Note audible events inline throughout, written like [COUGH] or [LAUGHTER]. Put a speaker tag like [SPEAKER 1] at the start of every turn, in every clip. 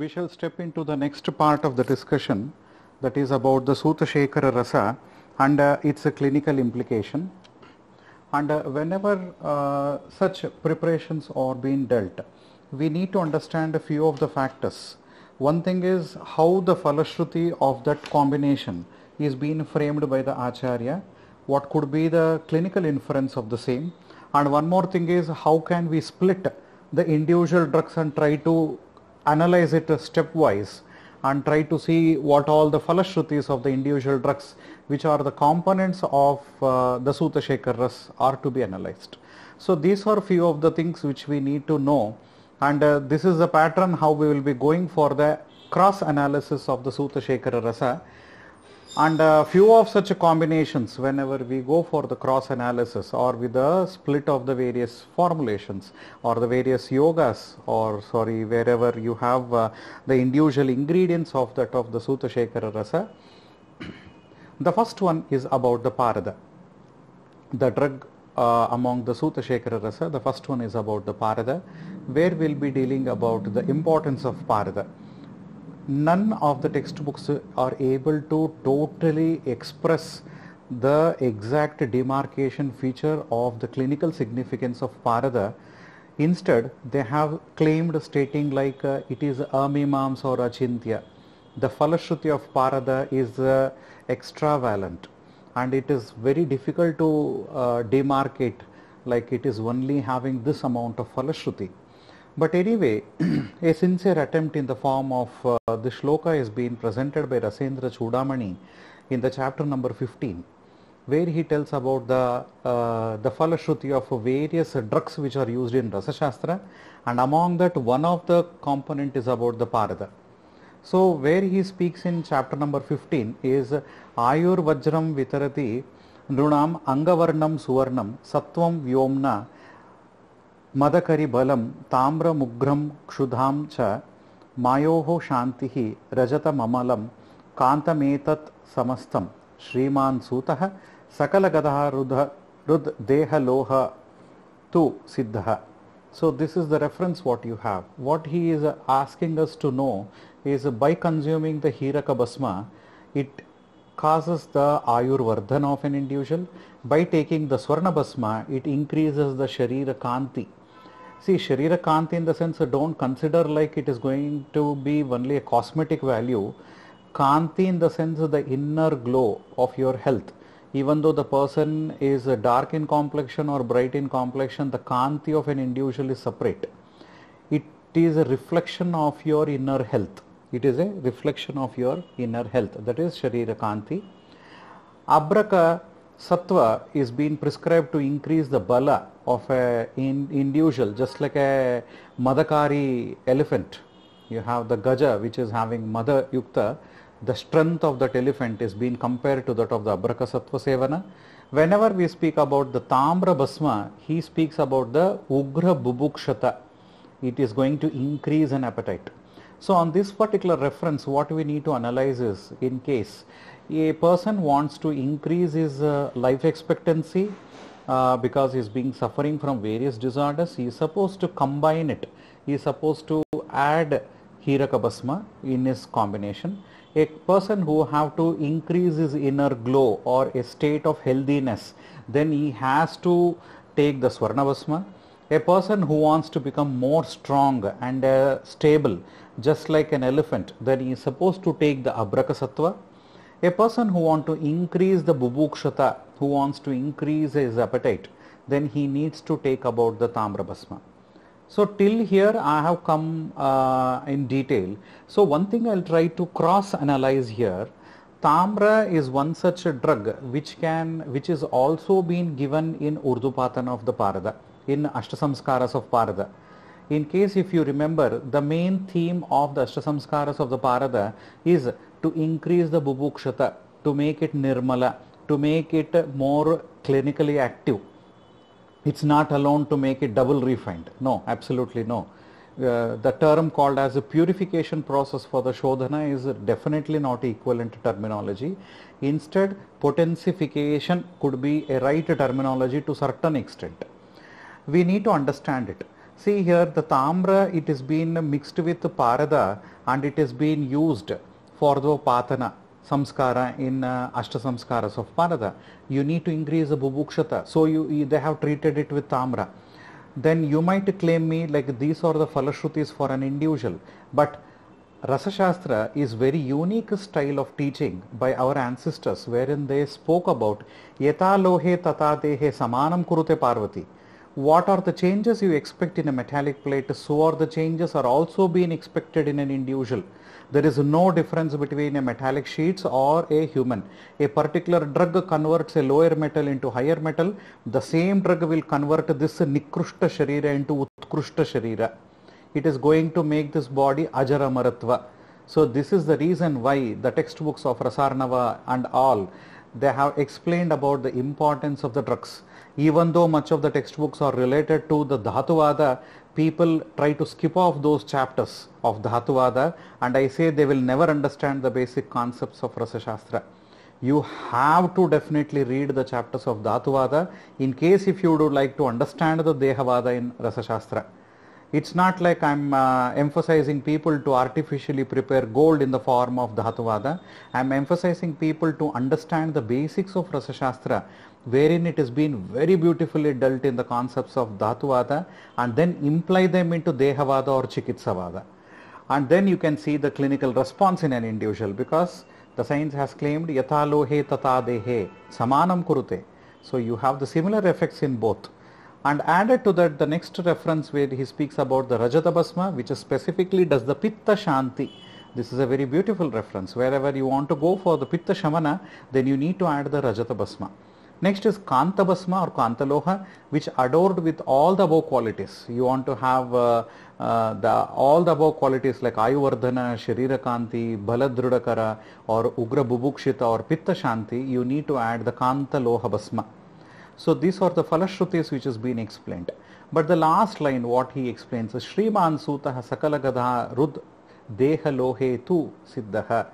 [SPEAKER 1] we shall step into the next part of the discussion that is about the Sutashekara Rasa and uh, its clinical implication. And uh, whenever uh, such preparations are being dealt, we need to understand a few of the factors. One thing is how the falashruti of that combination is being framed by the Acharya, what could be the clinical inference of the same, and one more thing is how can we split the individual drugs and try to analyze it stepwise and try to see what all the falashrutis of the individual drugs which are the components of uh, the Sutta are to be analyzed. So these are few of the things which we need to know and uh, this is the pattern how we will be going for the cross analysis of the Sutta Shekhar Rasa and a few of such combinations whenever we go for the cross analysis or with the split of the various formulations or the various yogas or sorry wherever you have uh, the individual ingredients of that of the Sutta Shekara Rasa. [CLEARS THROAT] the first one is about the Parada. The drug uh, among the Sutta Shekara Rasa, the first one is about the Parada where we will be dealing about the importance of Parada none of the textbooks are able to totally express the exact demarcation feature of the clinical significance of parada. Instead, they have claimed stating like uh, it is amimams or achintya. The falashruti of parada is uh, extravalent and it is very difficult to uh, demarcate like it is only having this amount of falashruti. But anyway, [CLEARS THROAT] a sincere attempt in the form of uh, the shloka is being presented by Rasendra Chudamani in the chapter number 15, where he tells about the, uh, the falashruti of various drugs which are used in Rasa Shastra, and among that one of the component is about the Parada. So where he speaks in chapter number 15 is Ayur Vajram Vitarati Nrunam Angavarnam Suvarnam Sattvam Vyomna मदकरी बलम ताम्र मुग्रम क्षुधा च मयो शांति रजत ममलम कांतमेत समस्तम श्रीमान सूत सकल गदा रुद रुद देह लोह तु सिद्ध so this is the reference what you have what he is asking us to know is by consuming the हीरक भस्म it causes the ayurvardhan of an individual by taking the swarna basma it increases the sharira kanti See, Sharira Kanti in the sense, don't consider like it is going to be only a cosmetic value. Kanti in the sense of the inner glow of your health. Even though the person is dark in complexion or bright in complexion, the Kanti of an individual is separate. It is a reflection of your inner health. It is a reflection of your inner health. That is Sharira Kanti. Abraka sattva is being prescribed to increase the bala of an in, individual, just like a madakari elephant. You have the gaja which is having mother yukta, the strength of that elephant is being compared to that of the abraka sattva sevana. Whenever we speak about the tamra basma, he speaks about the ugra bubukshata. It is going to increase an appetite. So on this particular reference, what we need to analyze is in case a person wants to increase his uh, life expectancy uh, because he's being suffering from various disorders, he is supposed to combine it. He is supposed to add Hirakabhasma in his combination. A person who have to increase his inner glow or a state of healthiness, then he has to take the vasma. A person who wants to become more strong and uh, stable, just like an elephant, then he is supposed to take the Abrakasattva a person who wants to increase the bubukshata, who wants to increase his appetite, then he needs to take about the tamrabhasma. So till here I have come uh, in detail. So one thing I'll try to cross analyze here. Tamra is one such drug which can which is also been given in Urdupatana of the Parada, in Ashtasamskaras of Parada. In case if you remember, the main theme of the Ashtasamskaras of the Parada is to increase the bubukshata, to make it nirmala, to make it more clinically active. It's not alone to make it double refined. No, absolutely no. Uh, the term called as a purification process for the shodhana is definitely not equivalent terminology. Instead, potentification could be a right terminology to certain extent. We need to understand it. See here the tamra it has been mixed with parada and it has been used for the patana samskara in uh, Ashta Samskaras of Parada. You need to increase the bubukshata. So you, they have treated it with tamra. Then you might claim me like these are the falashrutis for an individual. But Rasa Shastra is very unique style of teaching by our ancestors wherein they spoke about yeta lohe tata dehe samanam kurute parvati. What are the changes you expect in a metallic plate? So are the changes are also being expected in an individual. there is no difference between a metallic sheets or a human. A particular drug converts a lower metal into higher metal. The same drug will convert this Nikrushta Sharira into Utkrushta Sharira. It is going to make this body Ajaramaratva. So this is the reason why the textbooks of Rasarnava and all, they have explained about the importance of the drugs even though much of the textbooks are related to the Dhatuvada, people try to skip off those chapters of Dhatuvada and I say they will never understand the basic concepts of Rasa Shastra. You have to definitely read the chapters of Dhatuvada in case if you would like to understand the Dehavada in Rasa Shastra. It's not like I'm uh, emphasizing people to artificially prepare gold in the form of Dhatuvada. I'm emphasizing people to understand the basics of Rasa Shastra wherein it has been very beautifully dealt in the concepts of Dhatuvada and then imply them into Dehavada or Chikitsavada. And then you can see the clinical response in an individual because the science has claimed Yatalohe Tata Dehe Samanam Kurute. So you have the similar effects in both. And added to that the next reference where he speaks about the Rajatabhasma which specifically does the Pitta Shanti. This is a very beautiful reference. Wherever you want to go for the Pitta Shamana, then you need to add the Rajatabhasma. Next is Basma or Kantaloha, which adored with all the above qualities. You want to have uh, uh, the all the above qualities like Sharira Kanti, Baladrudakara, or Ugra Bubukshita or Pitta Shanti, you need to add the Kantaloha Basma. So these are the Falashrutis which has been explained. But the last line, what he explains is Sriman Sutaha Sakalagadha Rud Deha Lohe Tu Siddhaha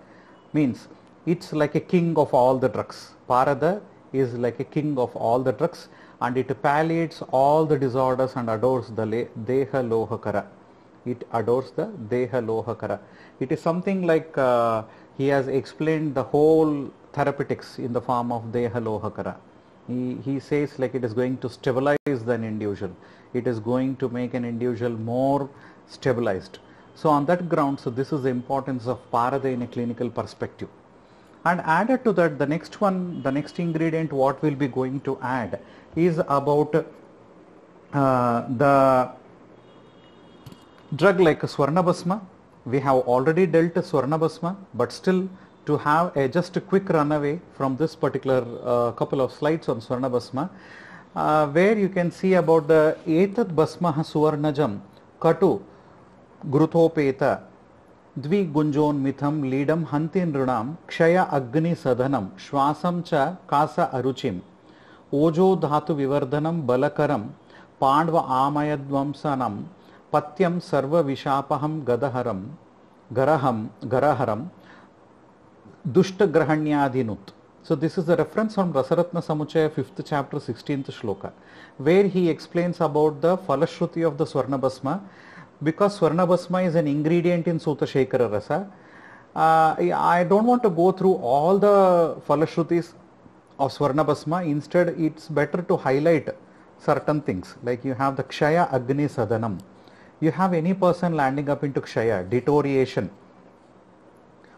[SPEAKER 1] means it's like a king of all the drugs. Parada is like a king of all the drugs and it palliates all the disorders and adores the deha lohakara. It adores the deha lohakara. It is something like uh, he has explained the whole therapeutics in the form of deha lohakara. He, he says like it is going to stabilize an individual. It is going to make an individual more stabilized. So on that ground, so this is the importance of Parada in a clinical perspective and added to that the next one the next ingredient what we'll be going to add is about uh, the drug like Swarnabhasma we have already dealt Swarnabhasma but still to have a just a quick runaway from this particular uh, couple of slides on Swarnabhasma uh, where you can see about the etat basmaha suvarnajam katu grutopeta द्विगुञ्जोन्मिथं लीडं हन्ति नृणां क्षय अग्निसदनं श्वासं च कास अरुचिम् ओजो धातुविवर्धनं बलकरं पाण्ड्व आमयध्वंसनं पत्यं सर्वविशापहं गदहरं गरहं गरहरं दुष्टग्रहण्याधिनुत् So this is a reference from Rasaratna Samuchaya 5th chapter 16th shloka where he explains about the falashruti of the Swarnabhasma because Swarnabhasma is an ingredient in Sutta Shekara Rasa, uh, I don't want to go through all the Falashrutis of Swarnabhasma. Instead, it's better to highlight certain things. Like you have the Kshaya Agni Sadhanam. You have any person landing up into Kshaya, deterioration,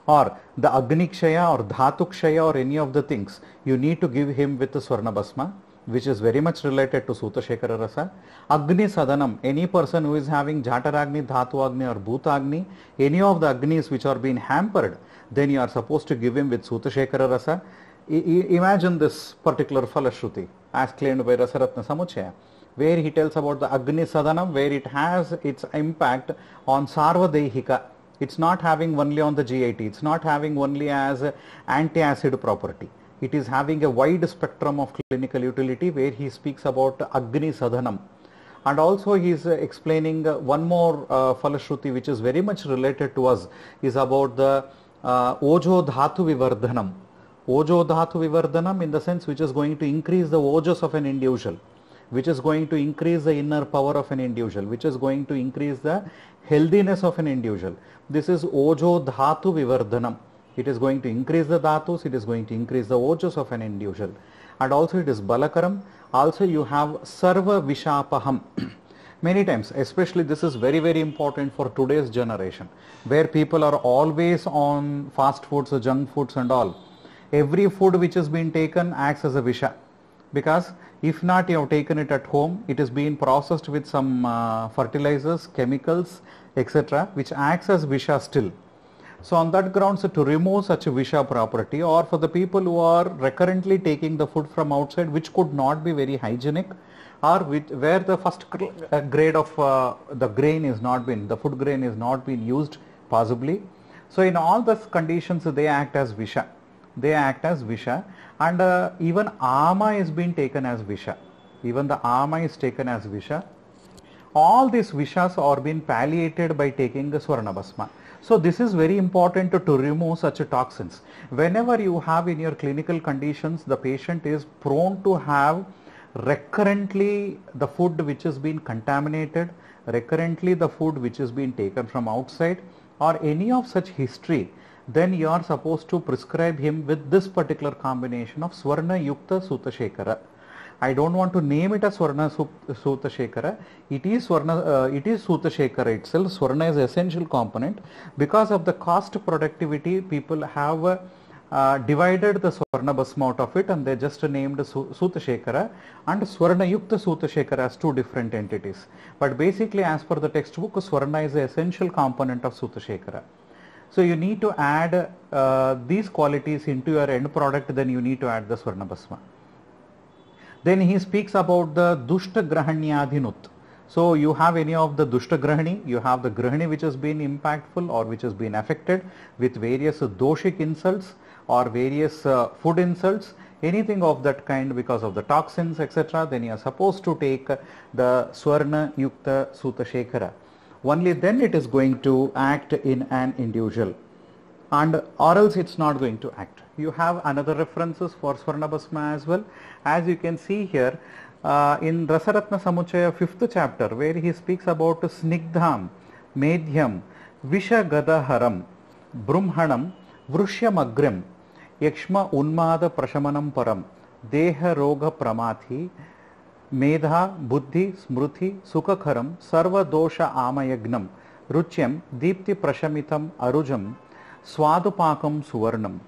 [SPEAKER 1] or the Agni Kshaya or Dhatu Kshaya or any of the things. You need to give him with the Swarnabhasma which is very much related to Sutashekara Rasa. Agni Sadhanam, any person who is having dhatu Dhatuagni or Bhutagni, any of the Agnis which are being hampered, then you are supposed to give him with Sutashekara Rasa. imagine this particular Falashruti as claimed by Rasaratna Samuchaya where he tells about the Agni Sadhanam where it has its impact on Sarvadehika. It's not having only on the GIT, it's not having only as anti-acid property it is having a wide spectrum of clinical utility where he speaks about Agni Sadhanam. And also he is uh, explaining uh, one more uh, Falashruti which is very much related to us is about the uh, Ojo Dhatu Vivardhanam. Ojo Dhatu Vivardhanam in the sense which is going to increase the ojas of an individual which is going to increase the inner power of an individual, which is going to increase the healthiness of an individual. This is Ojo Dhatu Vivardhanam. It is going to increase the dhatus, it is going to increase the ojas of an individual. And also it is balakaram. Also you have sarva vishapaham. [CLEARS THROAT] Many times, especially this is very very important for today's generation where people are always on fast foods or junk foods and all. Every food which has been taken acts as a visha because if not you have taken it at home it is being processed with some uh, fertilizers chemicals etc which acts as visha still so on that grounds to remove such a Visha property or for the people who are recurrently taking the food from outside which could not be very hygienic or with, where the first uh, grade of uh, the grain is not been, the food grain is not been used possibly. So in all these conditions they act as Visha. They act as Visha and uh, even Ama is being taken as Visha. Even the Ama is taken as Visha. All these Vishas are being palliated by taking the Swarnabhasma. So this is very important to, to remove such toxins. Whenever you have in your clinical conditions, the patient is prone to have recurrently the food which has been contaminated, recurrently the food which has been taken from outside or any of such history, then you are supposed to prescribe him with this particular combination of Swarna Yukta Sutashekara. I don't want to name it as Swarna Sutta Shekara. It is Swarna, uh, it is Sutta Shekara itself. Swarna is essential component because of the cost productivity. People have uh, divided the Swarna Basma out of it and they just named Su- Sutta and Swarna Yukta Sutta Shekara as two different entities. But basically, as per the textbook, Swarna is the essential component of Sutta Shekara. So you need to add uh, these qualities into your end product, then you need to add the Swarna Basma. Then he speaks about the Dushta Grahanyadhinut. So you have any of the Dushta Grahani, you have the Grahani which has been impactful or which has been affected with various doshic insults or various uh, food insults anything of that kind because of the toxins etc then you are supposed to take the Swarna Yukta Suta Shekhara. Only then it is going to act in an individual and or else it's not going to act. You have another references for Swarnabhasma as well. As you can see here uh, in Rasaratna Samuchaya 5th chapter where he speaks about Snigdham, Medhyam, Vishagadaharam, Brumhanam, Vrishyamagrim, Yakshma Unmada Prashamanam Param, Deha Roga Pramathi, मेधा बुद्धि स्मृति सुखखरम सर्वदोष आमयज्ञम ruchyam deepti prashamitam arujam. Swadupakam Suvarnam.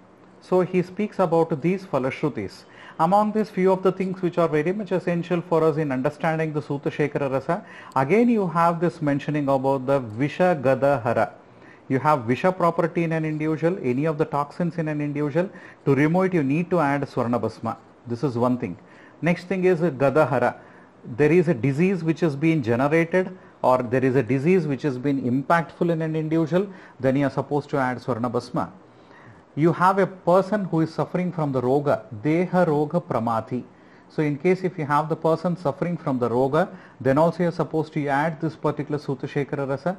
[SPEAKER 1] So he speaks about these Falashrutis. Among these few of the things which are very much essential for us in understanding the Sutta Shekara Rasa, again you have this mentioning about the Visha Gada Hara. You have Visha property in an individual, any of the toxins in an individual. To remove it you need to add Swarnabhasma. This is one thing. Next thing is Gadahara. There is a disease which is being generated or there is a disease which has been impactful in an individual, then you are supposed to add Swarnabhasma. You have a person who is suffering from the Roga, Deha Roga Pramati. So in case if you have the person suffering from the Roga, then also you are supposed to add this particular Sutashekara Rasa.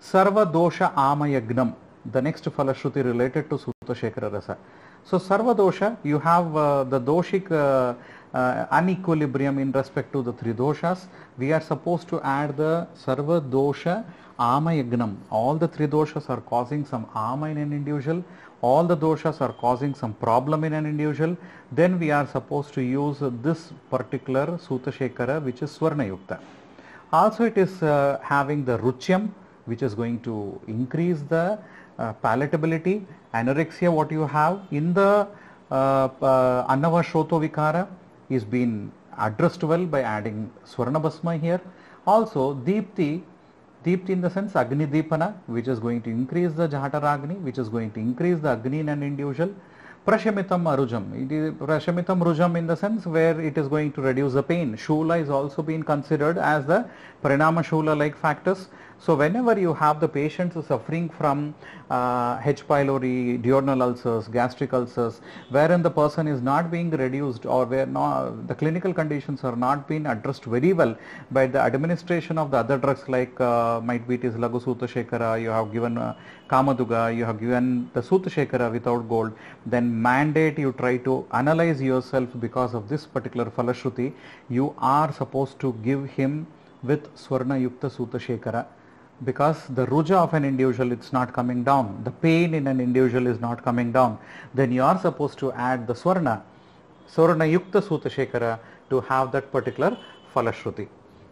[SPEAKER 1] Sarva Dosha Ama Yagnam, the next Falashruti related to Sutashekara Rasa. So Sarva Dosha, you have uh, the Doshik uh, uh, unequilibrium in respect to the three doshas, we are supposed to add the sarva dosha amayagnam. All the three doshas are causing some ama in an individual. All the doshas are causing some problem in an individual. Then we are supposed to use this particular Sutta shakara, which is Swarna Yukta. Also it is uh, having the ruchyam which is going to increase the uh, palatability. Anorexia what you have in the uh, uh, Shoto Vikara is being addressed well by adding Swarnabhasma here. Also, Deepti, Deepti in the sense Agni Deepana, which is going to increase the Jataragni, which is going to increase the Agni in an individual Prashamitam arujam. It is prashamitam rujam in the sense where it is going to reduce the pain. Shula is also being considered as the pranama shula like factors. So whenever you have the patients suffering from uh, H. pylori, duodenal ulcers, gastric ulcers, wherein the person is not being reduced or where no, the clinical conditions are not being addressed very well by the administration of the other drugs like uh, might be it is Lagusuta Shekara, you have given uh, Kamaduga, you have given the Sutashekara without gold, then mandate you try to analyze yourself because of this particular Falashruti, you are supposed to give him with Swarna Yukta Sutashekara because the ruja of an individual is not coming down, the pain in an individual is not coming down, then you are supposed to add the Swarna, Swarna Yukta Sutashekara to have that particular Falashruti.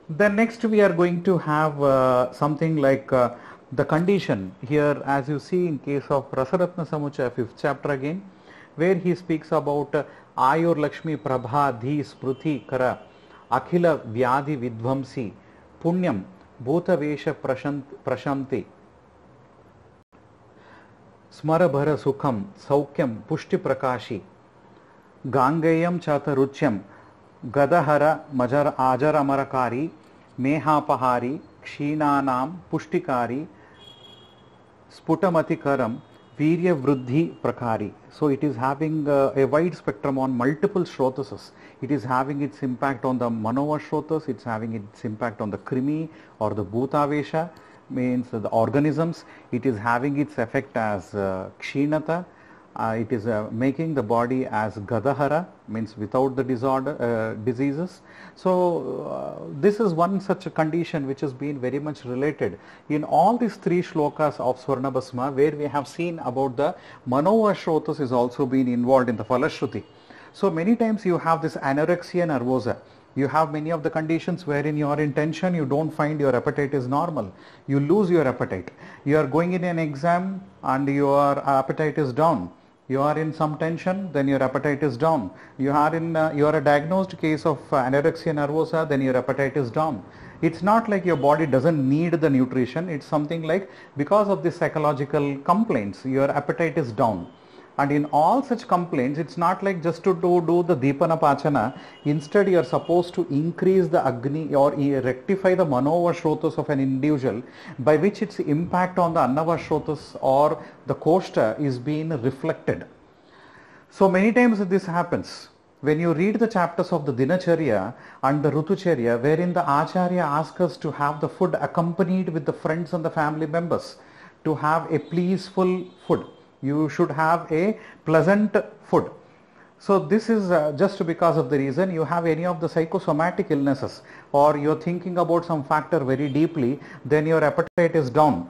[SPEAKER 1] Then next we are going to have uh, something like uh, the condition here as you see in case of Rasaratna samucha fifth chapter again where he speaks about ayur Lakshmi Prabha Dhi Spruti Kara Akhila vyadhi Vidvamsi Punyam Bhutavesha Prashanti Smarabhara Sukham Saukyam Pushti Prakashi Gangayam chata Chataruchyam Gadahara Majar Ajar Amarakari Mehapahari क्षीणा पुष्टिकारी sputamaticaram virya vruddhi prakari. So it is having uh, a wide spectrum on multiple shrotasas. It is having its impact on the manova shrotas, it's having its impact on the krimi or the bhutavesha means the organisms. It is having its effect as uh, kshinata, uh, it is uh, making the body as gadahara means without the disorder uh, diseases so uh, this is one such a condition which has been very much related in all these three shlokas of Swarnabhasma where we have seen about the Manova Shrotas is also been involved in the Falashruti. So many times you have this anorexia nervosa you have many of the conditions where in your intention you don't find your appetite is normal you lose your appetite you are going in an exam and your appetite is down you are in some tension, then your appetite is down. You are in, uh, you are a diagnosed case of uh, anorexia nervosa, then your appetite is down. It's not like your body doesn't need the nutrition. It's something like because of the psychological complaints, your appetite is down. And in all such complaints, it's not like just to do, do the Deepana Pachana. Instead, you are supposed to increase the Agni or rectify the Manova Shrotas of an individual by which its impact on the Annava Shrotas or the Koshta is being reflected. So many times this happens when you read the chapters of the Dinacharya and the Rutucharya, wherein the Acharya asks us to have the food accompanied with the friends and the family members, to have a pleaseful food you should have a pleasant food so this is uh, just because of the reason you have any of the psychosomatic illnesses or you're thinking about some factor very deeply then your appetite is down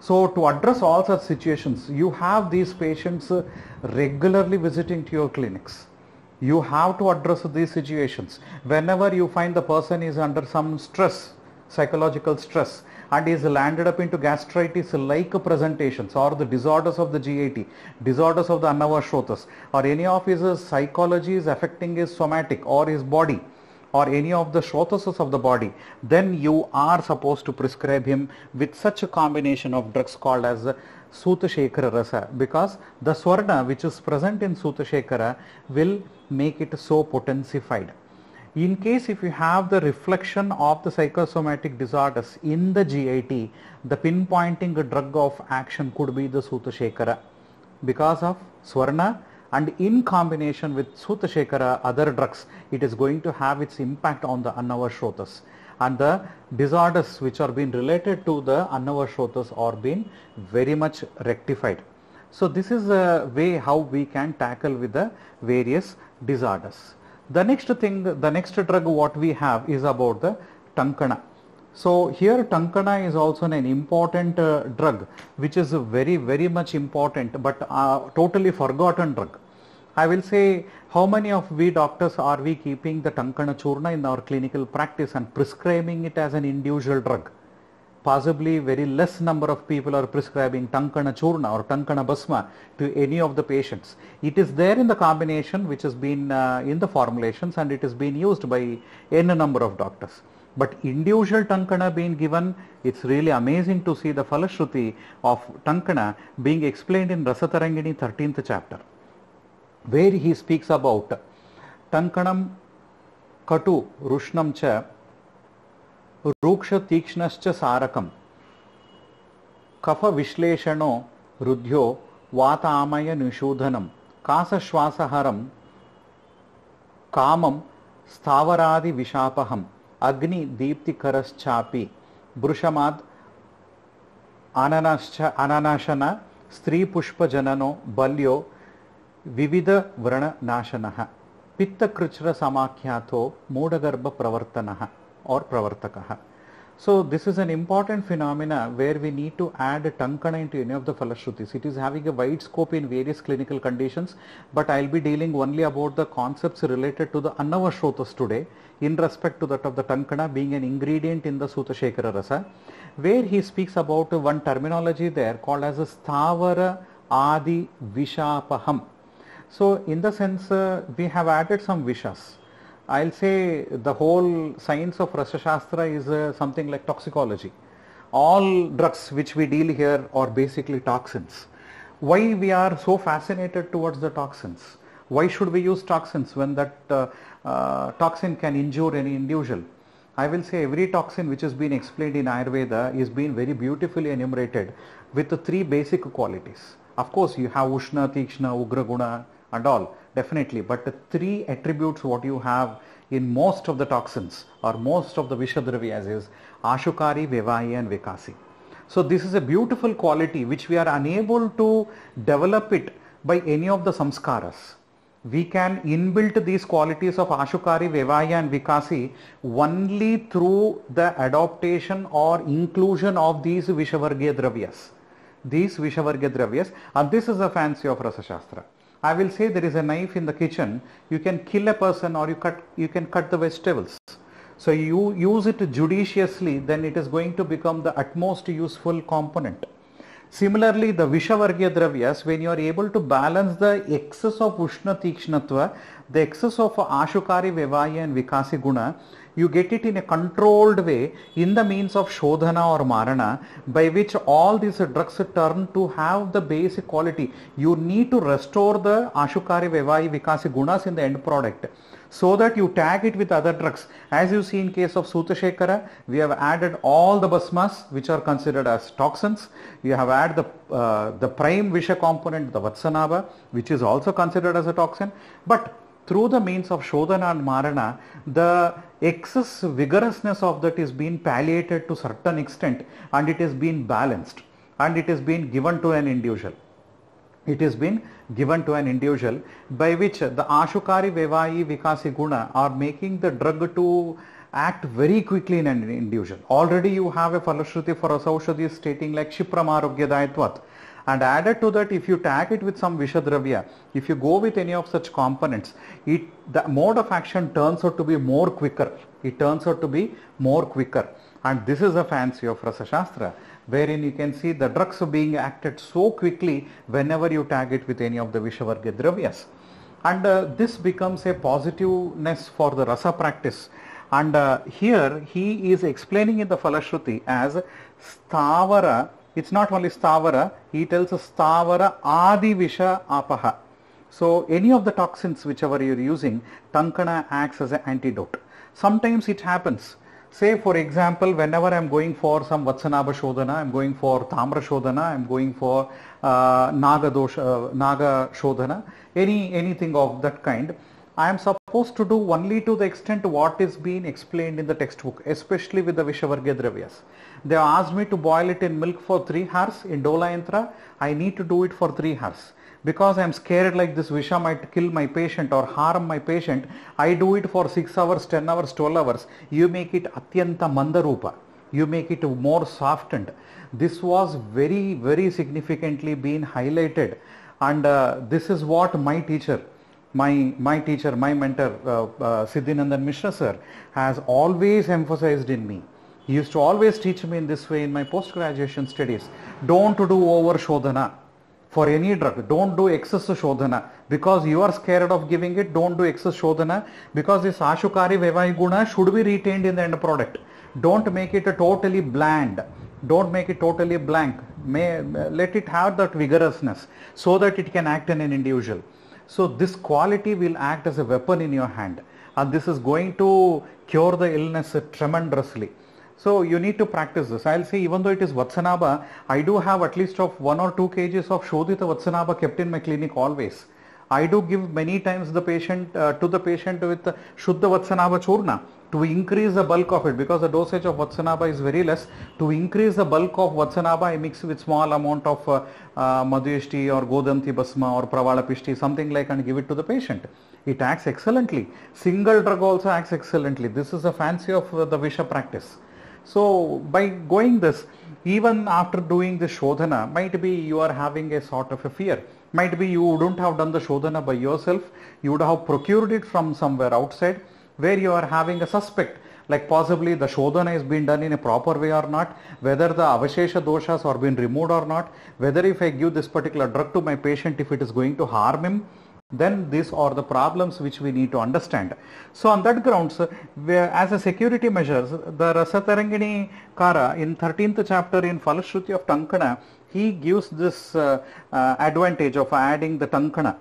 [SPEAKER 1] so to address all such situations you have these patients uh, regularly visiting to your clinics you have to address these situations whenever you find the person is under some stress psychological stress and is landed up into gastritis like presentations or the disorders of the GAT, disorders of the Annavashrotas or any of his psychology is affecting his somatic or his body or any of the shrotases of the body, then you are supposed to prescribe him with such a combination of drugs called as Sutashekara Rasa because the Swarna which is present in Sutashekara will make it so potensified in case if you have the reflection of the psychosomatic disorders in the GIT, the pinpointing drug of action could be the Sutashekara because of Swarna and in combination with Sutashekara other drugs, it is going to have its impact on the Anavashrotas and the disorders which are being related to the Anavashrotas are being very much rectified. So this is a way how we can tackle with the various disorders. The next thing, the next drug what we have is about the Tankana. So here Tankana is also an important uh, drug which is very very much important but uh, totally forgotten drug. I will say how many of we doctors are we keeping the Tankana Churna in our clinical practice and prescribing it as an individual drug possibly very less number of people are prescribing Tankana Churna or Tankana Basma to any of the patients. It is there in the combination which has been uh, in the formulations and it is being used by n number of doctors. But individual Tankana being given, it's really amazing to see the Falashruti of Tankana being explained in Rasatarangini 13th chapter, where he speaks about Tankanam Katu Rushnam Cha रूक्षतीक्ष्णश्च सारकं कफविश्लेषणो वातामय वातामयनिषूधनं कासश्वासहरं कामं स्थावरादिविशापहम् अग्निदीप्तिकरश्चापि वृषमाद् स्त्रीपुष्पजननो बल्यो विविधव्रणनाशनः पित्तकृच्छ्रसमाख्यातो मूढगर्भप्रवर्तनः or pravartakaha. So this is an important phenomena where we need to add tankana into any of the falashrutis. It is having a wide scope in various clinical conditions, but I'll be dealing only about the concepts related to the annavashrotas today in respect to that of the tankana being an ingredient in the Sutashekara Rasa, where he speaks about one terminology there called as a stavara adi vishapaham. So in the sense uh, we have added some vishas I'll say the whole science of Rasa Shastra is uh, something like toxicology. All drugs which we deal here are basically toxins. Why we are so fascinated towards the toxins? Why should we use toxins when that uh, uh, toxin can injure any individual? I will say every toxin which has been explained in Ayurveda is being very beautifully enumerated with the three basic qualities. Of course, you have Ushna, Tikshna, Ugraguna and all definitely but the three attributes what you have in most of the toxins or most of the vishadravyas is ashukari vivahi and vikasi so this is a beautiful quality which we are unable to develop it by any of the samskaras we can inbuilt these qualities of Ashukari, Vevaya and Vikasi only through the adaptation or inclusion of these Vishavargya Dravyas. These Vishavargya Dravyas and this is a fancy of Rasa Shastra. I will say there is a knife in the kitchen. You can kill a person or you cut you can cut the vegetables. So you use it judiciously, then it is going to become the utmost useful component. Similarly, the Vishavargya Dravyas, when you are able to balance the excess of Ushna Tikshnatva, the excess of Ashukari Vivaya and Vikasi Guna, you get it in a controlled way in the means of shodhana or marana by which all these drugs turn to have the basic quality you need to restore the ashukari vevai vikasi gunas in the end product so that you tag it with other drugs as you see in case of sutashekara we have added all the basmas which are considered as toxins we have added the uh, the prime visha component the vatsanava which is also considered as a toxin but through the means of Shodhana and Marana, the excess vigorousness of that is being palliated to certain extent and it is being balanced and it is being given to an individual. It is being given to an individual by which the Ashukari Vevayi Vikasi Guna are making the drug to act very quickly in an individual. Already you have a Falashruti for a stating like Shipram Arogyadayatvat and added to that if you tag it with some Vishadravya, if you go with any of such components, it the mode of action turns out to be more quicker. It turns out to be more quicker and this is a fancy of Rasa wherein you can see the drugs are being acted so quickly whenever you tag it with any of the Vishavarga Dravyas. And uh, this becomes a positiveness for the Rasa practice. And uh, here he is explaining in the Falashruti as Stavara it's not only stavara, he tells us stavara adi visha apaha. So any of the toxins whichever you're using, tankana acts as an antidote. Sometimes it happens. Say for example, whenever I'm going for some vatsanava Shodhana, I'm going for Tamra Shodhana, I'm going for uh, Naga, dosha, uh, Naga Shodhana, any, anything of that kind, I am supposed to do only to the extent what is being explained in the textbook, especially with the Vishavargya Dravyas. They asked me to boil it in milk for 3 hours. In Dola Yantra, I need to do it for 3 hours. Because I am scared like this Visha might kill my patient or harm my patient, I do it for 6 hours, 10 hours, 12 hours. You make it Atyanta Mandarupa you make it more softened. This was very, very significantly being highlighted, and uh, this is what my teacher, my my teacher, my mentor, uh, uh, Siddhinandan Mishra sir, has always emphasized in me. He used to always teach me in this way in my post-graduation studies. Don't do over Shodhana for any drug. Don't do excess Shodhana because you are scared of giving it. Don't do excess Shodhana because this Ashukari Vevai Guna should be retained in the end product. Don't make it a totally bland don't make it totally blank may let it have that vigorousness so that it can act in an individual so this quality will act as a weapon in your hand and this is going to cure the illness tremendously so you need to practice this. I'll say even though it is vatsanaba, I do have at least of one or two cages of Shodhita vatsanaba kept in my clinic always. I do give many times the patient uh, to the patient with Shuddha vatsanaba Churna to increase the bulk of it because the dosage of vatsanaba is very less. To increase the bulk of vatsanaba, I mix with small amount of uh, uh or Godanti Basma or Pravalapishti, something like and give it to the patient. It acts excellently. Single drug also acts excellently. This is a fancy of uh, the Visha practice. So by going this, even after doing the shodhana, might be you are having a sort of a fear. Might be you wouldn't have done the shodhana by yourself. You would have procured it from somewhere outside where you are having a suspect like possibly the shodhana has been done in a proper way or not, whether the avashesha doshas are been removed or not, whether if I give this particular drug to my patient if it is going to harm him, then these are the problems which we need to understand. So on that grounds, as a security measures, the Rasatarangini Kara in 13th chapter in Falashruti of Tankana, he gives this uh, uh, advantage of adding the Tankana.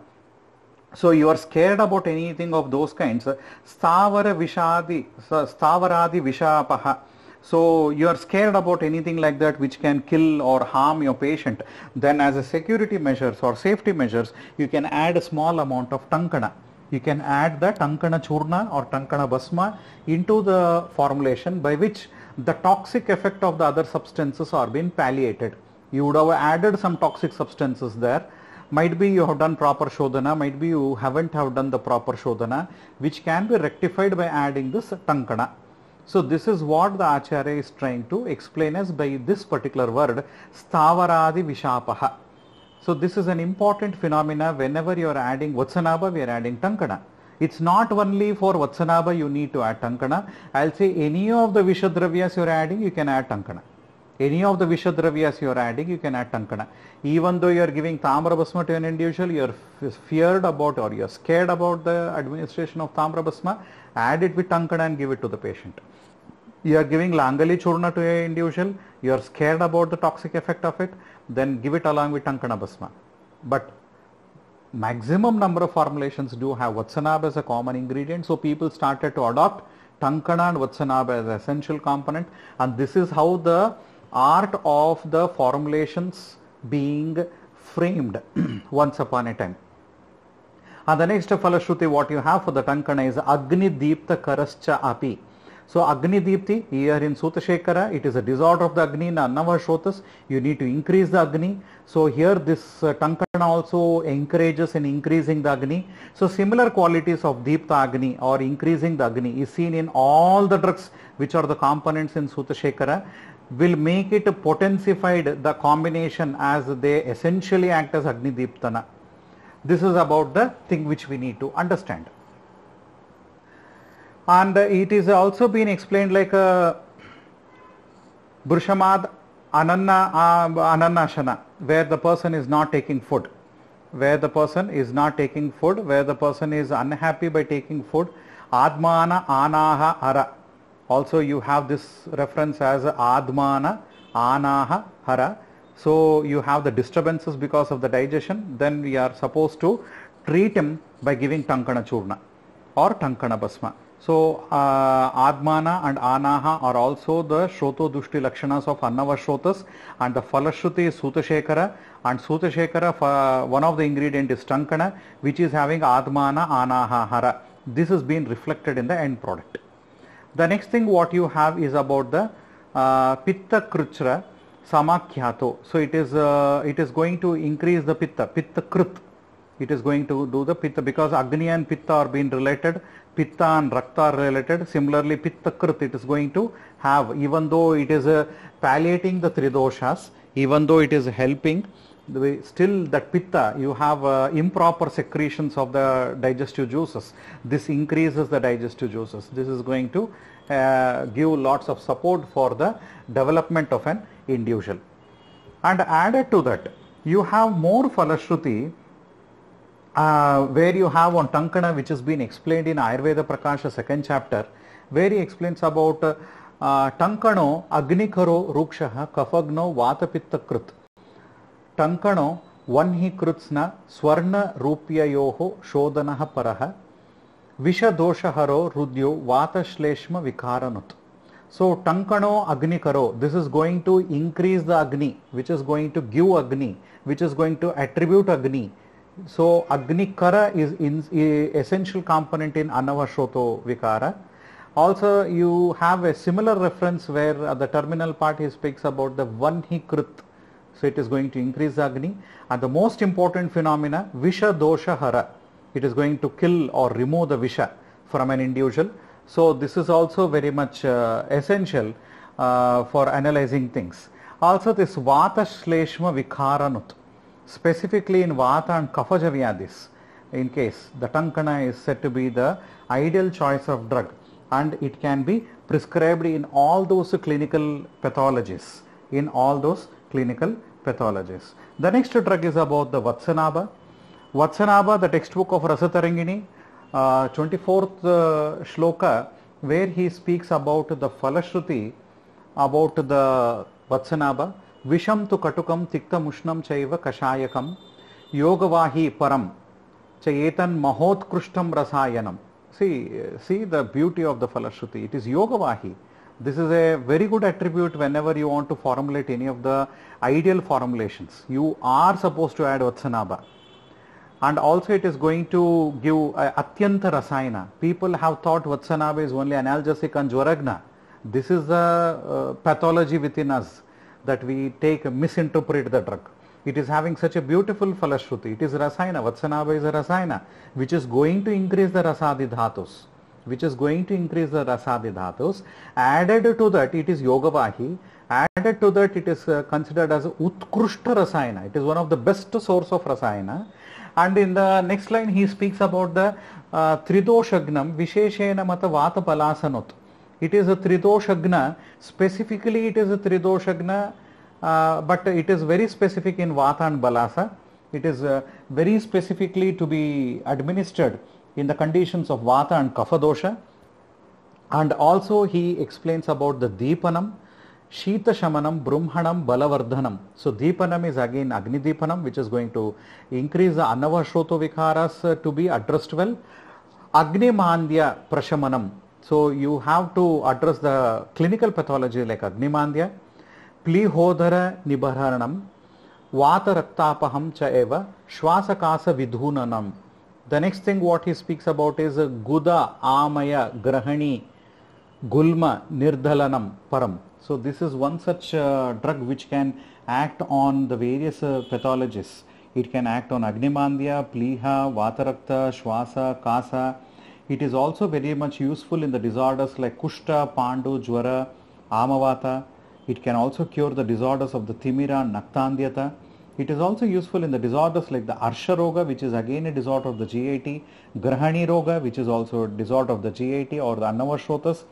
[SPEAKER 1] So you are scared about anything of those kinds. Stavara Vishadi, Stavaradi Vishapaha. So you are scared about anything like that which can kill or harm your patient. Then as a security measures or safety measures, you can add a small amount of tankana. You can add the tankana churna or tankana basma into the formulation by which the toxic effect of the other substances are being palliated. You would have added some toxic substances there might be you have done proper shodhana, might be you haven't have done the proper shodhana, which can be rectified by adding this tankana. So this is what the Acharya is trying to explain us by this particular word, Stavaradi Vishapaha. So this is an important phenomena whenever you are adding Vatsanabha, we are adding Tankana. It's not only for Vatsanabha you need to add Tankana. I'll say any of the Vishadravyas you are adding, you can add Tankana. Any of the Vishadravyas you are adding, you can add Tankana. Even though you are giving Tamrabhasma to an individual, you are feared about or you are scared about the administration of Tamrabhasma, add it with tankada and give it to the patient. You are giving langali churna to a individual, you are scared about the toxic effect of it, then give it along with tankana basma. But maximum number of formulations do have vatsanab as a common ingredient, so people started to adopt tankana and vatsanab as essential component and this is how the art of the formulations being framed [CLEARS THROAT] once upon a time. And the next Falashruti, what you have for the Tankana is Agni Deepta Karascha Api. So Agni Deepti, here in Sutta Shekara, it is a disorder of the Agni in Annava Shotas. You need to increase the Agni. So here this uh, Tankana also encourages in increasing the Agni. So similar qualities of Deepta Agni or increasing the Agni is seen in all the drugs which are the components in Sutta Shekara will make it potentified the combination as they essentially act as Agni Deeptana. This is about the thing which we need to understand. And it is also been explained like a uh, Brushamad Ananna, uh, where the person is not taking food, where the person is not taking food, where the person is unhappy by taking food. Admana Anaha Hara. Also you have this reference as Admana Anaha Hara so you have the disturbances because of the digestion then we are supposed to treat him by giving tankana churna or tankana basma so uh, Admana and Anaha are also the Shroto Dushti Lakshanas of Annavashrotas and the Falashruti is Sutashekara and Sutashekara uh, one of the ingredient is Tankana which is having Admana Anaha Hara. This is being reflected in the end product. The next thing what you have is about the uh, Pitta Kruchra samakhyato. So it is uh, it is going to increase the pitta, pitta krut. It is going to do the pitta because Agni and pitta are being related, pitta and rakta are related. Similarly, pitta krut it is going to have even though it is uh, palliating the tridoshas, even though it is helping. still that pitta you have uh, improper secretions of the digestive juices this increases the digestive juices this is going to uh, give lots of support for the development of an individual and added to that you have more falashruti uh, where you have on Tankana which has been explained in Ayurveda Prakasha second chapter where he explains about uh, Tankano Agnikaro Rukshaha Kafagno Vatapitta Krut Tankano Vanhi Krutsna Swarna Rupya Yoho Shodanaha Paraha Visha Doshaharo Rudyo Vata Shleshma Vikaranut so Tankano Agni Karo, this is going to increase the Agni, which is going to give Agni, which is going to attribute Agni. So Agni Kara is in, essential component in Anavashoto Vikara. Also you have a similar reference where uh, the terminal part he speaks about the Vanhi Krut. So it is going to increase the Agni. And the most important phenomena, Visha Dosha Hara. It is going to kill or remove the Visha from an individual. So this is also very much uh, essential uh, for analyzing things. Also this Vata Shleshma Vikaranut, specifically in Vata and Kaphaja Vyadis, in case the Tankana is said to be the ideal choice of drug and it can be prescribed in all those clinical pathologies, in all those clinical pathologies. The next drug is about the Vatsanabha. Vatsanabha, the textbook of Rasatarangini, 24th uh, shloka where he speaks about the Falashruti, about the vatsanaba, Visham tu katukam tikta mushnam chaiva kashayakam yogavahi param chayetan mahotkrushtam rasayanam. See, see the beauty of the Falashruti. It is yogavahi. This is a very good attribute whenever you want to formulate any of the ideal formulations. You are supposed to add vatsanaba and also it is going to give uh, Atyanta Rasayana. People have thought Vatsanava is only analgesic and Jwaragna. This is a uh, pathology within us that we take misinterpret the drug. It is having such a beautiful falashruti. It is Rasayana. Vatsanava is a Rasayana which is going to increase the Rasadi Dhatus which is going to increase the rasadi dhatus. Added to that, it is yogavahi. Added to that, it is uh, considered as utkrishta rasayana. It is one of the best source of rasayana and in the next line he speaks about the uh, Tridoshagnam Visheshena Mata Vata Palasanot. It is a Tridoshagna, specifically it is a Tridoshagna, uh, but it is very specific in Vata and Balasa. It is uh, very specifically to be administered in the conditions of Vata and Kapha dosha. And also he explains about the Deepanam, शीत शमनम ब्रह्मणम बलवर्धनम so दीपनम is again अग्निदीपनम which is going to increase अनव श्रोतो विकारस to be addressed well अग्निमांद्य प्रशमनम so you have to address the clinical pathology like अग्निमांद्य प्लीहोदर निबरणम वात रक्तापहम च एव श्वासकास विधूननम the next thing what he speaks about is गुद आमय ग्रहणी गुल्म निर्धलनम परम So this is one such uh, drug which can act on the various uh, pathologies. It can act on Agnimandya, Pliha, Vatarakta, Shwasa, Kasa. It is also very much useful in the disorders like Kushta, Pandu, Jwara, Amavata. It can also cure the disorders of the thimira, Naktandyata. It is also useful in the disorders like the Arsha Roga, which is again a disorder of the GIT, Grahani Roga, which is also a disorder of the GIT or the Annavashotas.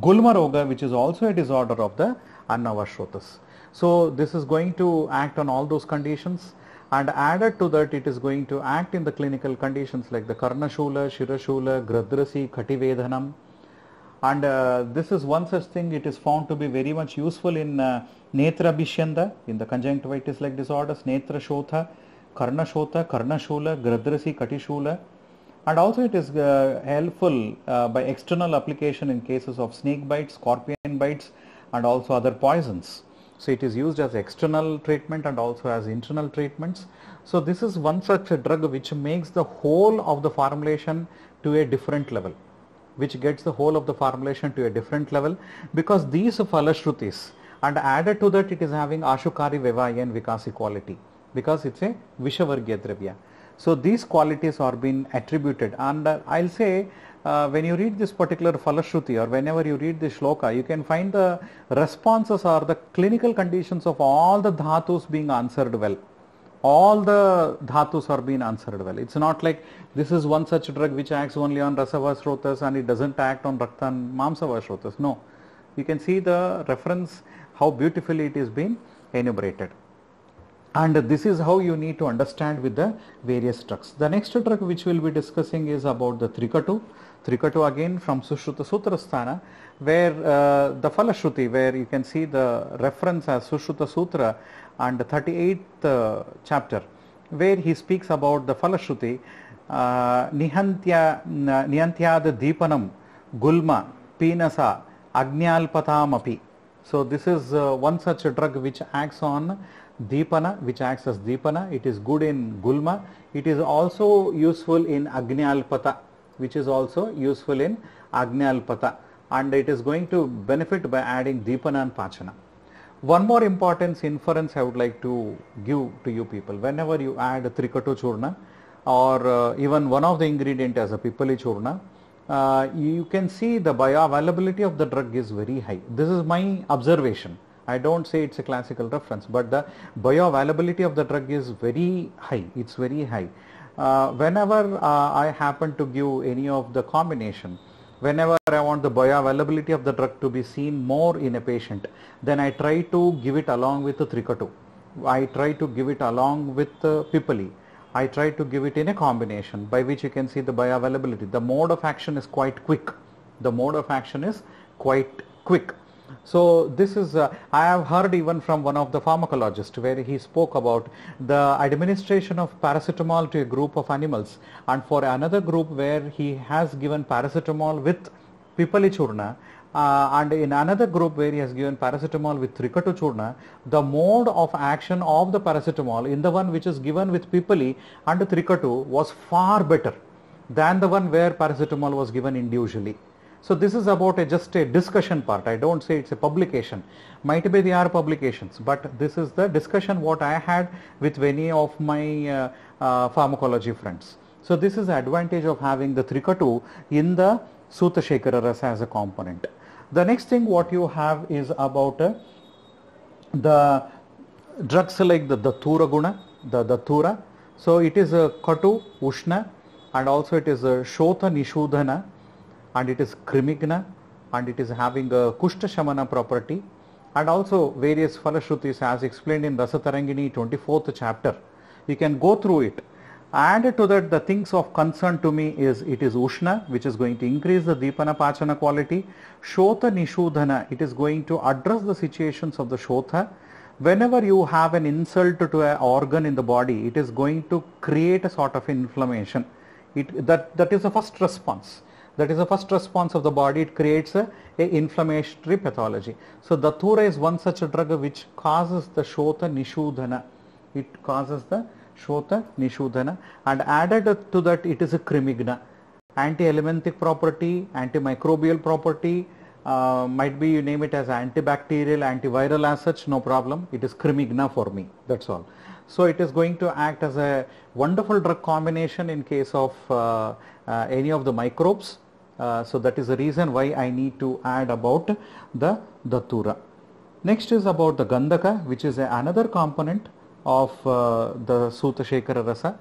[SPEAKER 1] Gulma Roga, which is also a disorder of the Annavashotas. So this is going to act on all those conditions and added to that it is going to act in the clinical conditions like the Karnashula, Shirashula, Gradrasi, Kativedhanam and uh, this is one such thing it is found to be very much useful in uh, Netra Bishyanda in the conjunctivitis like disorders, Netra Shotha, Karna Shotha, Karnashula, Gradrasi, Katishula and also it is uh, helpful uh, by external application in cases of snake bites, scorpion bites and also other poisons. So it is used as external treatment and also as internal treatments. So this is one such drug which makes the whole of the formulation to a different level which gets the whole of the formulation to a different level because these are falashrutis and added to that it is having ashukari veva and vikasi quality because it's a vishavargya dravya. So these qualities are being attributed and uh, I'll say uh, when you read this particular Falashruti or whenever you read this shloka, you can find the responses or the clinical conditions of all the dhatus being answered well. All the dhatus are being answered well. It's not like this is one such drug which acts only on Rasavasrotas and it doesn't act on rakta and No. You can see the reference how beautifully it is being enumerated and this is how you need to understand with the various drugs. The next drug which we will be discussing is about the Trikatu. Trikatu again from Sushruta Sutrasthana where uh, the Falashruti where you can see the reference as Sushruta Sutra and the 38th uh, chapter where he speaks about the Falashruti uh, Nihantya, Nihantyada Deepanam Gulma Pinasa Agnyalpatamapi. So this is uh, one such drug which acts on Deepana, which acts as Deepana. It is good in Gulma. It is also useful in Agnyalpata, which is also useful in Agnyalpata. And it is going to benefit by adding Deepana and Pachana. One more importance inference I would like to give to you people. Whenever you add Trikato Churna or uh, even one of the ingredient as a Pipali Churna, uh, you can see the bioavailability of the drug is very high. This is my observation I don't say it's a classical reference, but the bioavailability of the drug is very high. It's very high. Uh, whenever uh, I happen to give any of the combination, whenever I want the bioavailability of the drug to be seen more in a patient, then I try to give it along with the Tricotu. I try to give it along with the Pipali. I try to give it in a combination by which you can see the bioavailability. The mode of action is quite quick. The mode of action is quite quick so this is, uh, I have heard even from one of the pharmacologists where he spoke about the administration of paracetamol to a group of animals and for another group where he has given paracetamol with pipalichurna uh, and in another group where he has given paracetamol with churna, the mode of action of the paracetamol in the one which is given with pipali and trichatu was far better than the one where paracetamol was given individually. So this is about a, just a discussion part. I don't say it's a publication. Might be there are publications, but this is the discussion what I had with many of my uh, uh, pharmacology friends. So this is the advantage of having the Trikatu in the Sutta Shekara as a component. The next thing what you have is about uh, the drugs like the Datura Guna, the Datura. So it is a Katu, Ushna and also it is a Shota Nishudhana and it is krimigna and it is having a kushta shamana property and also various falashrutis as explained in Rasatharangini 24th chapter. You can go through it. and to that the things of concern to me is it is Ushna which is going to increase the deepana Pachana quality. Shota Nishudhana it is going to address the situations of the Shotha. Whenever you have an insult to an organ in the body it is going to create a sort of inflammation. It, that, that is the first response. That is the first response of the body. It creates a, a inflammatory pathology. So Datura is one such a drug which causes the Shota Nishudhana. It causes the Shota Nishudhana and added to that it is a Krimigna. anti elementic property, antimicrobial property, uh, might be you name it as antibacterial, antiviral as such, no problem. It is krimigna for me, that's all. So it is going to act as a wonderful drug combination in case of uh, uh, any of the microbes uh, so that is the reason why I need to add about the datura. Next is about the gandhaka which is another component of uh, the Sutta Shekara Rasa.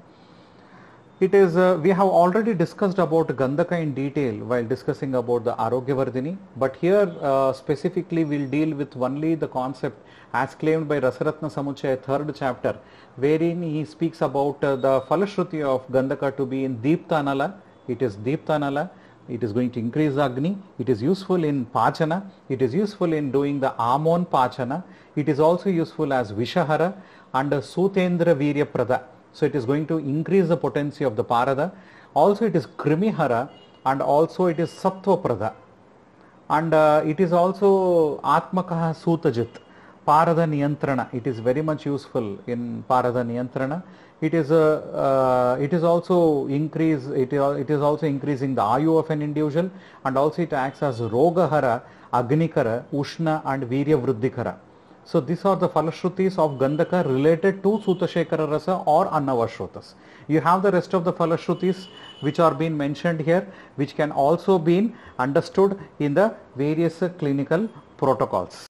[SPEAKER 1] It is, uh, we have already discussed about Gandhaka in detail while discussing about the Arogyavardhini, but here uh, specifically we will deal with only the concept as claimed by Rasaratna Samuchaya third chapter, wherein he speaks about uh, the Falashruti of Gandhaka to be in Deeptanala, it is Deeptanala it is going to increase Agni, it is useful in Pachana, it is useful in doing the Amon Pachana, it is also useful as Vishahara under Sutendra Virya Prada. So it is going to increase the potency of the Parada. Also it is Krimihara and also it is Sattva Prada. And uh, it is also Atmakaha Sutajit, Parada Niyantrana. It is very much useful in Parada Niyantrana it is a uh, it is also increase it, it is also increasing the ayu of an individual and also it acts as rogahara agnikara ushna and virya vruddhikara so these are the falashtis of gandhaka related to sutashekara rasa or annavashrutas you have the rest of the falashtis which are being mentioned here which can also be understood in the various clinical protocols